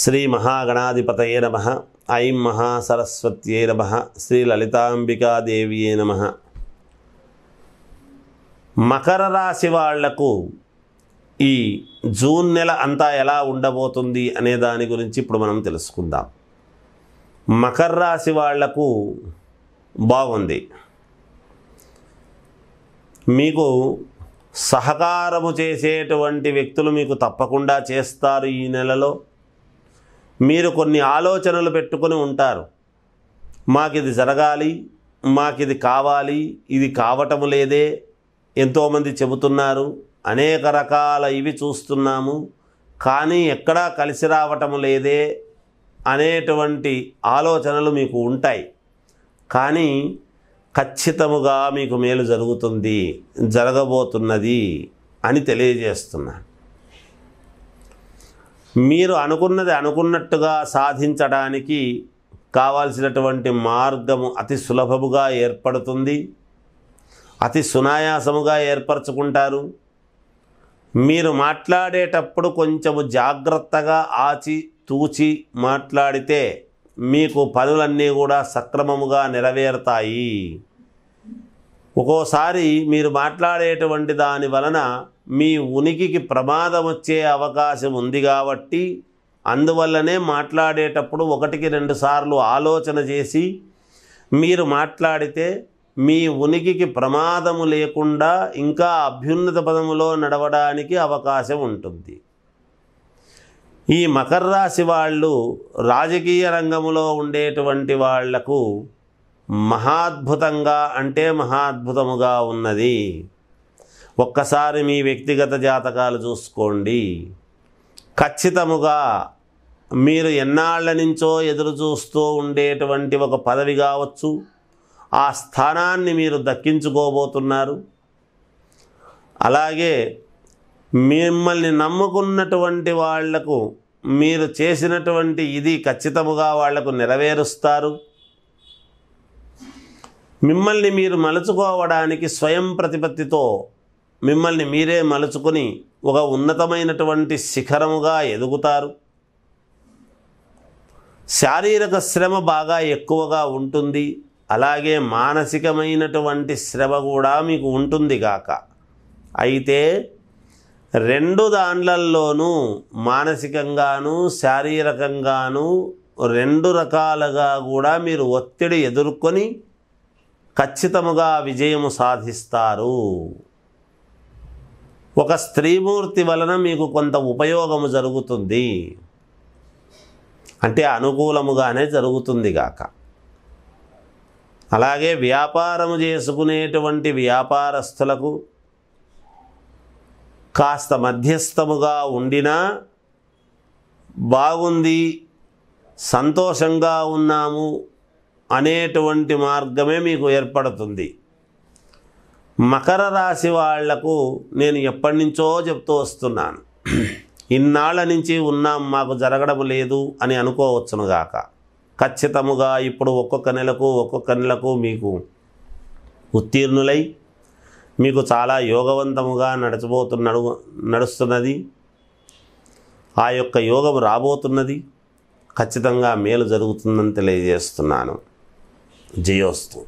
శ్రీ మహాగణాధిపతయే నమ ఐం మహాసరస్వత్యే నమ శ్రీ లలితాంబికాదేవియే నమ మకర రాశి వాళ్లకు ఈ జూన్ నెల అంతా ఎలా ఉండబోతుంది అనే దాని గురించి ఇప్పుడు మనం తెలుసుకుందాం మకర రాశి వాళ్లకు బాగుంది మీకు సహకారము చేసేటువంటి వ్యక్తులు మీకు తప్పకుండా చేస్తారు ఈ నెలలో మీరు కొన్ని ఆలోచనలు పెట్టుకుని ఉంటారు మాకు ఇది జరగాలి మాకు ఇది కావాలి ఇది కావటం లేదే ఎంతోమంది చెబుతున్నారు అనేక రకాల ఇవి చూస్తున్నాము కానీ ఎక్కడా కలిసి రావటం లేదే అనేటువంటి ఆలోచనలు మీకు ఉంటాయి కానీ ఖచ్చితముగా మీకు మేలు జరుగుతుంది జరగబోతున్నది అని తెలియజేస్తున్నాను మీరు అనుకున్నది అనుకున్నట్టుగా సాధించడానికి కావాల్సినటువంటి మార్గము అతి సులభముగా ఏర్పడుతుంది అతి సునాయాసముగా ఏర్పరచుకుంటారు మీరు మాట్లాడేటప్పుడు కొంచెము జాగ్రత్తగా ఆచి తూచి మాట్లాడితే మీకు పనులన్నీ కూడా సక్రమముగా నెరవేరుతాయి ఒక్కోసారి మీరు మాట్లాడేటువంటి దాని వలన మీ ఉనికికి ప్రమాదం వచ్చే అవకాశం ఉంది కాబట్టి అందువల్లనే మాట్లాడేటప్పుడు ఒకటికి రెండు సార్లు ఆలోచన చేసి మీరు మాట్లాడితే మీ ఉనికికి ప్రమాదము లేకుండా ఇంకా అభ్యున్నత పదములో నడవడానికి అవకాశం ఉంటుంది ఈ మకర రాశి వాళ్ళు రాజకీయ రంగంలో ఉండేటువంటి వాళ్లకు మహాద్భుతంగా అంటే మహాద్భుతముగా ఉన్నది ఒక్కసారి మీ వ్యక్తిగత జాతకాలు చూసుకోండి ఖచ్చితముగా మీరు ఎన్నాళ్ల నుంచో ఎదురు చూస్తూ ఉండేటువంటి ఒక పదవి కావచ్చు ఆ స్థానాన్ని మీరు దక్కించుకోబోతున్నారు అలాగే మిమ్మల్ని నమ్ముకున్నటువంటి వాళ్లకు మీరు చేసినటువంటి ఇది ఖచ్చితముగా వాళ్లకు నెరవేరుస్తారు మిమ్మల్ని మీరు మలుచుకోవడానికి స్వయం ప్రతిపత్తితో మిమ్మల్ని మీరే మలుచుకొని ఒక ఉన్నతమైనటువంటి శిఖరముగా ఎదుగుతారు శారీరక శ్రమ బాగా ఎక్కువగా ఉంటుంది అలాగే మానసికమైనటువంటి శ్రమ కూడా మీకు ఉంటుంది గాక అయితే రెండు దాండ్లల్లోనూ మానసికంగాను శారీరకంగాను రెండు రకాలుగా కూడా మీరు ఒత్తిడి ఎదుర్కొని ఖచ్చితముగా విజయము సాధిస్తారు ఒక స్త్రీమూర్తి వలన మీకు కొంత ఉపయోగము జరుగుతుంది అంటే అనుకూలముగానే జరుగుతుంది గాక అలాగే వ్యాపారము చేసుకునేటువంటి వ్యాపారస్తులకు కాస్త మధ్యస్థముగా ఉండినా బాగుంది సంతోషంగా ఉన్నాము అనేటువంటి మార్గమే మీకు ఏర్పడుతుంది మకర రాశి వాళ్లకు నేను ఎప్పటి నుంచో చెప్తూ వస్తున్నాను ఇన్నాళ్ల నుంచి ఉన్నాం మాకు జరగడం లేదు అని అనుకోవచ్చును గాక ఖచ్చితముగా ఇప్పుడు ఒక్కొక్క నెలకు ఒక్కొక్క నెలకు మీకు ఉత్తీర్ణులై మీకు చాలా యోగవంతముగా నడచబోతున్నడు నడుస్తున్నది ఆ యొక్క యోగం రాబోతున్నది ఖచ్చితంగా మేలు జరుగుతుందని తెలియజేస్తున్నాను జయోస్తూ